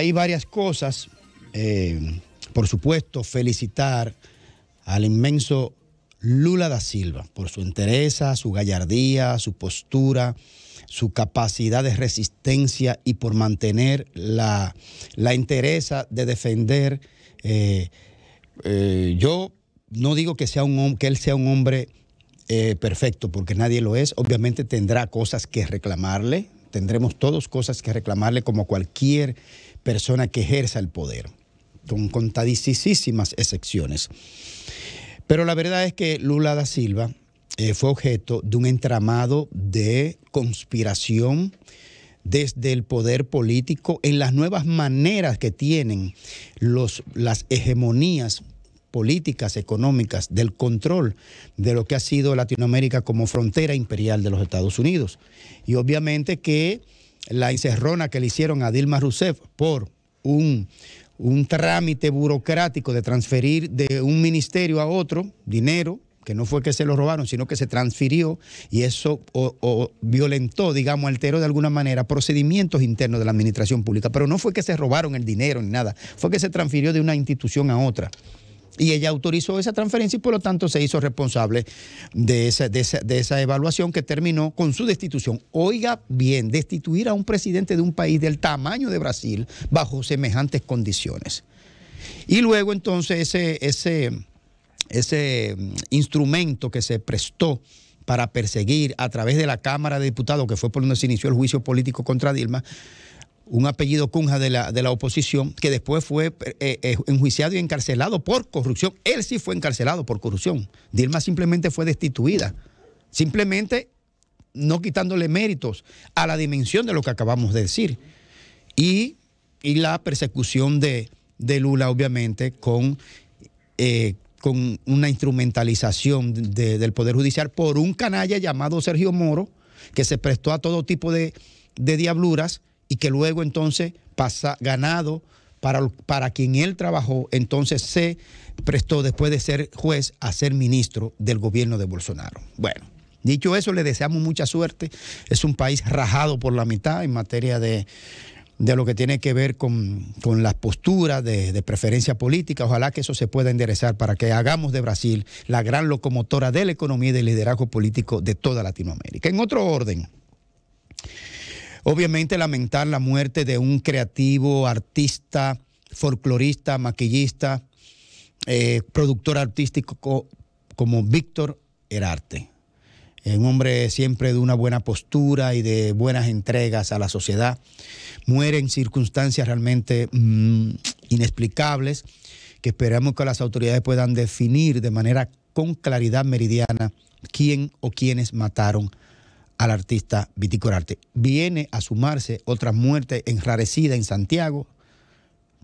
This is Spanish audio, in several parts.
hay varias cosas. Eh, por supuesto, felicitar al inmenso Lula da Silva por su entereza, su gallardía, su postura, su capacidad de resistencia y por mantener la, la entereza de defender. Eh, eh, yo no digo que, sea un, que él sea un hombre perfecto, porque nadie lo es. Obviamente tendrá cosas que reclamarle, tendremos todos cosas que reclamarle como cualquier persona que ejerza el poder, con contadísimas excepciones. Pero la verdad es que Lula da Silva eh, fue objeto de un entramado de conspiración desde el poder político en las nuevas maneras que tienen los, las hegemonías políticas económicas, del control de lo que ha sido Latinoamérica como frontera imperial de los Estados Unidos. Y obviamente que la encerrona que le hicieron a Dilma Rousseff por un, trámite burocrático de transferir de un ministerio a otro dinero, que no fue que se lo robaron, sino que se transfirió y eso violentó, digamos, alteró de alguna manera procedimientos internos de la administración pública. Pero no fue que se robaron el dinero ni nada, fue que se transfirió de una institución a otra y ella autorizó esa transferencia y por lo tanto se hizo responsable de esa, de esa, evaluación que terminó con su destitución. Oiga bien, destituir a un presidente de un país del tamaño de Brasil bajo semejantes condiciones. Y luego entonces ese, ese, ese mm, instrumento que se prestó para perseguir a través de la Cámara de Diputados, que fue por donde se inició el juicio político contra Dilma, un apellido Cunja de la, oposición, que después fue eh, eh, enjuiciado y encarcelado por corrupción. Él sí fue encarcelado por corrupción. Dilma simplemente fue destituida. Simplemente no quitándole méritos a la dimensión de lo que acabamos de decir. Y, la persecución de, Lula, obviamente, con, eh, con una instrumentalización del Poder Judicial por un canalla llamado Sergio Moro, que se prestó a todo tipo de, de diabluras y que luego entonces pasa ganado para, para quien él trabajó, entonces se prestó después de ser juez a ser ministro del gobierno de Bolsonaro. Bueno. Dicho eso, le deseamos mucha suerte. Es un país rajado por la mitad en materia de, lo que tiene que ver con, las posturas de, de, preferencia política. Ojalá que eso se pueda enderezar para que hagamos de Brasil la gran locomotora de la economía y del liderazgo político de toda Latinoamérica. En otro orden. Obviamente lamentar la muerte de un creativo, artista, folclorista, maquillista, eh, productor artístico como Víctor Erarte, Un hombre siempre de una buena postura y de buenas entregas a la sociedad. Muere en circunstancias realmente mm, inexplicables que esperamos que las autoridades puedan definir de manera con claridad meridiana quién o quiénes mataron al artista Viticorarte. Viene a sumarse otra muerte enrarecida en Santiago,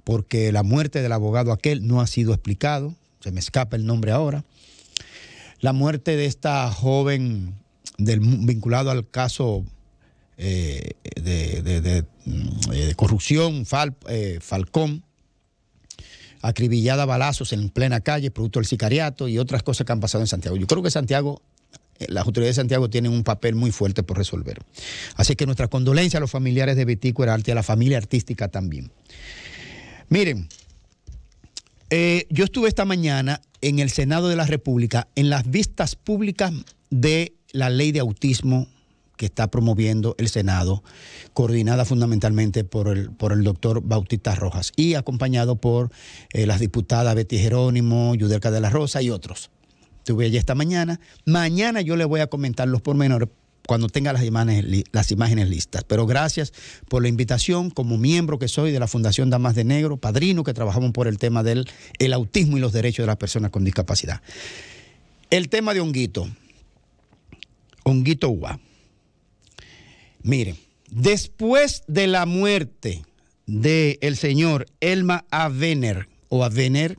porque la muerte del abogado aquel no ha sido explicado, se me escapa el nombre ahora. La muerte de esta joven del, vinculado al caso eh, de, mm, eh, corrupción, Fal, eh, Falcón, acribillada a balazos en plena calle, producto del sicariato y otras cosas que han pasado en Santiago. Yo creo que Santiago eh, las autoridades de Santiago tienen un papel muy fuerte por resolver. Así que nuestra condolencia a los familiares de Vitico y a la familia artística también. Miren, eh, yo estuve esta mañana en el Senado de la República en las vistas públicas de la ley de autismo que está promoviendo el Senado, coordinada fundamentalmente por el, por el doctor Bautista Rojas y acompañado por eh, las diputadas Betty Jerónimo, Yudelka de la Rosa y otros. Estuve allí esta mañana. Mañana yo les voy a comentar los pormenores cuando tenga las imágenes, las imágenes listas. Pero gracias por la invitación como miembro que soy de la Fundación Damas de Negro, padrino que trabajamos por el tema del el autismo y los derechos de las personas con discapacidad. El tema de Honguito. Honguito ua Miren, después de la muerte del señor Elma Avener, o Avener,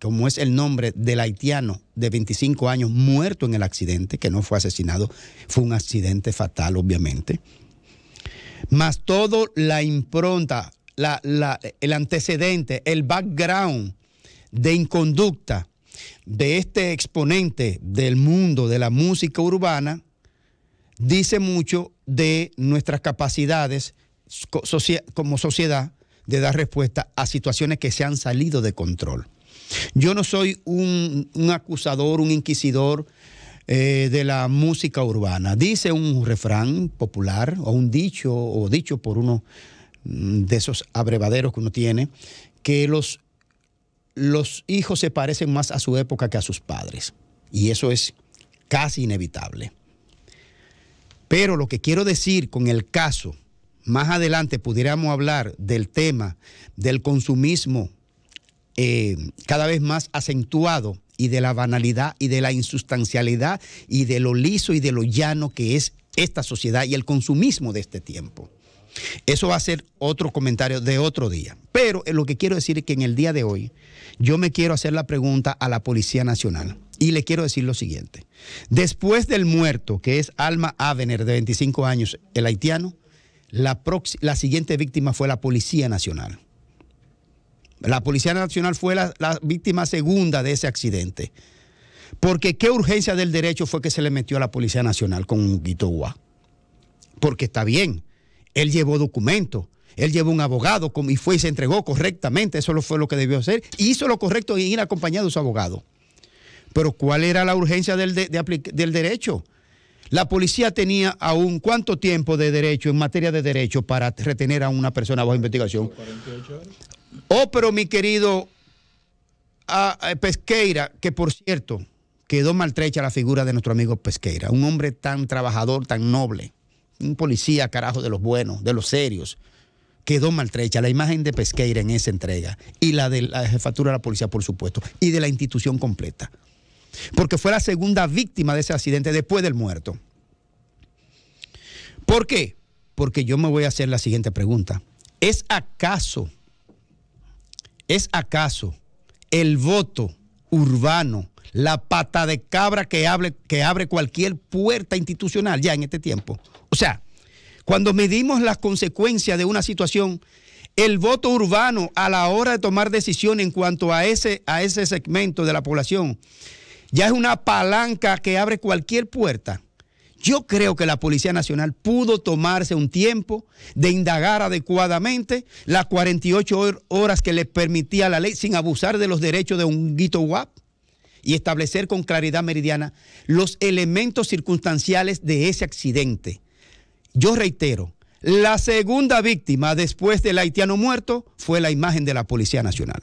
como es el nombre del haitiano de 25 años muerto en el accidente, que no fue asesinado, fue un accidente fatal, obviamente. Más todo la impronta, el antecedente, el background de inconducta de este exponente del mundo de la música urbana, dice mucho de nuestras capacidades como sociedad de dar respuesta a situaciones que se han salido de control. Yo no soy un, acusador, un inquisidor eh, de la música urbana. Dice un refrán popular o un dicho, o dicho por uno mm, de esos abrevaderos que uno tiene, que los, los hijos se parecen más a su época que a sus padres. Y eso es casi inevitable. Pero lo que quiero decir con el caso, más adelante pudiéramos hablar del tema del consumismo eh, cada vez más acentuado y de la banalidad y de la insustancialidad y de lo liso y de lo llano que es esta sociedad y el consumismo de este tiempo. Eso va a ser otro comentario de otro día. Pero eh, lo que quiero decir es que en el día de hoy yo me quiero hacer la pregunta a la Policía Nacional y le quiero decir lo siguiente. Después del muerto, que es Alma Avener, de 25 años, el haitiano, la, la siguiente víctima fue la Policía Nacional. La Policía Nacional fue la, víctima segunda de ese accidente. Porque qué urgencia del derecho fue que se le metió a la Policía Nacional con un Guito Guá. Porque está bien, él llevó documentos, él llevó un abogado y fue y se entregó correctamente, eso fue lo que debió hacer, hizo lo correcto en ir acompañado de su abogado. Pero ¿cuál era la urgencia del, de, del derecho? La policía tenía aún cuánto tiempo de derecho en materia de derecho para retener a una persona bajo investigación. 48 horas. Oh, pero mi querido a, ah, eh, Pesqueira, que por cierto, quedó maltrecha la figura de nuestro amigo Pesqueira, un hombre tan trabajador, tan noble, un policía carajo de los buenos, de los serios. Quedó maltrecha la imagen de Pesqueira en esa entrega y la de la jefatura de la policía, por supuesto, y de la institución completa. Porque fue la segunda víctima de ese accidente después del muerto. ¿Por qué? Porque yo me voy a hacer la siguiente pregunta. ¿Es acaso ¿Es acaso el voto urbano, la pata de cabra que abre, que abre cualquier puerta institucional ya en este tiempo? O sea, cuando medimos las consecuencias de una situación, el voto urbano a la hora de tomar decisiones en cuanto a ese, a ese segmento de la población, ya es una palanca que abre cualquier puerta. Yo creo que la Policía Nacional pudo tomarse un tiempo de indagar adecuadamente las 48 horas que le permitía la ley sin abusar de los derechos de un guito guap y establecer con claridad meridiana los elementos circunstanciales de ese accidente. Yo reitero, la segunda víctima después del haitiano muerto fue la imagen de la Policía Nacional.